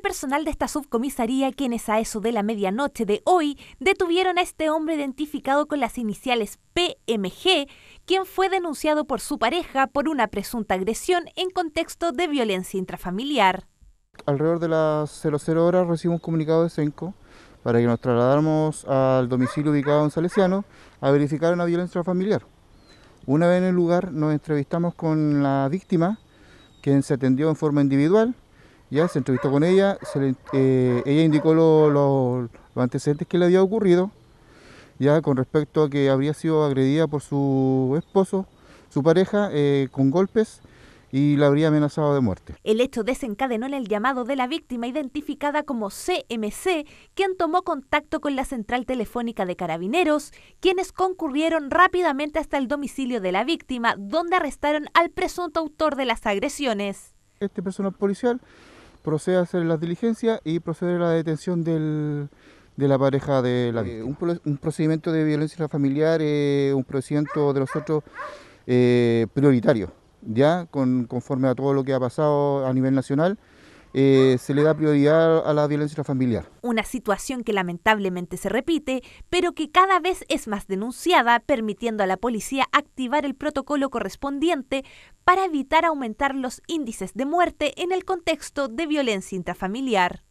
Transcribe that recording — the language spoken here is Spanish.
personal de esta subcomisaría quienes a eso de la medianoche de hoy detuvieron a este hombre identificado con las iniciales PMG, quien fue denunciado por su pareja por una presunta agresión en contexto de violencia intrafamiliar. Alrededor de las 00 horas recibimos un comunicado de SENCO para que nos trasladáramos al domicilio ubicado en Salesiano a verificar una violencia familiar. Una vez en el lugar nos entrevistamos con la víctima, quien se atendió en forma individual ya se entrevistó con ella, eh, ella indicó los antecedentes que le había ocurrido, ya con respecto a que habría sido agredida por su esposo, su pareja, eh, con golpes y la habría amenazado de muerte. El hecho desencadenó en el llamado de la víctima identificada como CMC, quien tomó contacto con la central telefónica de carabineros, quienes concurrieron rápidamente hasta el domicilio de la víctima, donde arrestaron al presunto autor de las agresiones. Este personal policial procede a hacer las diligencias y procede a la detención del, de la pareja de la eh, un, procedimiento de violencia familiar es eh, un procedimiento de nosotros eh, prioritario, ya conforme a todo lo que ha pasado a nivel nacional. Eh, se le da prioridad a la violencia intrafamiliar. Una situación que lamentablemente se repite, pero que cada vez es más denunciada, permitiendo a la policía activar el protocolo correspondiente para evitar aumentar los índices de muerte en el contexto de violencia intrafamiliar.